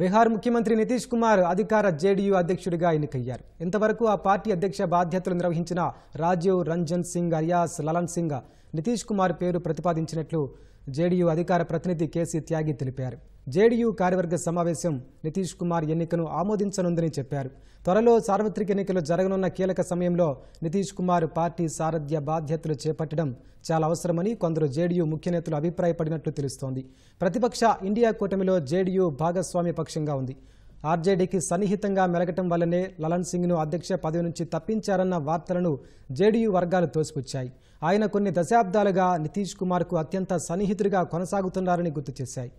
బీహార్ ముఖ్యమంత్రి నితీష్ కుమార్ అధికార జేడీయూ అధ్యక్షుడిగా ఎన్నికయ్యారు ఇంతవరకు ఆ పార్టీ అధ్యక్ష బాధ్యతలు నిర్వహించిన రాజీవ్ రంజన్ సింగ్ అరియాస్ లలన్ సింగ్ నితీష్ కుమార్ పేరు ప్రతిపాదించినట్లు జేడీయూ అధికార ప్రతినిధి కేసీ త్యాగి తెలిపారు జేడీయూ కార్యవర్గ సమావేశం నితీష్ కుమార్ ఎన్నికను ఆమోదించనుందని చెప్పారు త్వరలో సార్వత్రిక ఎన్నికలు జరగనున్న కీలక సమయంలో నితీష్ కుమార్ పార్టీ సారథ్య బాధ్యతలు చేపట్టడం చాలా అవసరమని కొందరు జేడీయూ ముఖ్య నేతలు అభిప్రాయపడినట్లు తెలుస్తోంది ప్రతిపక్ష ఇండియా కూటమిలో జేడీయూ భాగస్వామ్య పక్షంగా ఉంది ఆర్జేడీకి సన్నిహితంగా మెలగటం వల్లనే లలన్ సింగ్ను అధ్యక్ష పదవి నుంచి తప్పించారన్న వార్తలను జేడీయూ వర్గాలు తోసిపుచ్చాయి ఆయన కొన్ని దశాబ్దాలుగా నితీష్ కుమార్కు అత్యంత సన్నిహితుడిగా కొనసాగుతున్నారని గుర్తు చేశాయి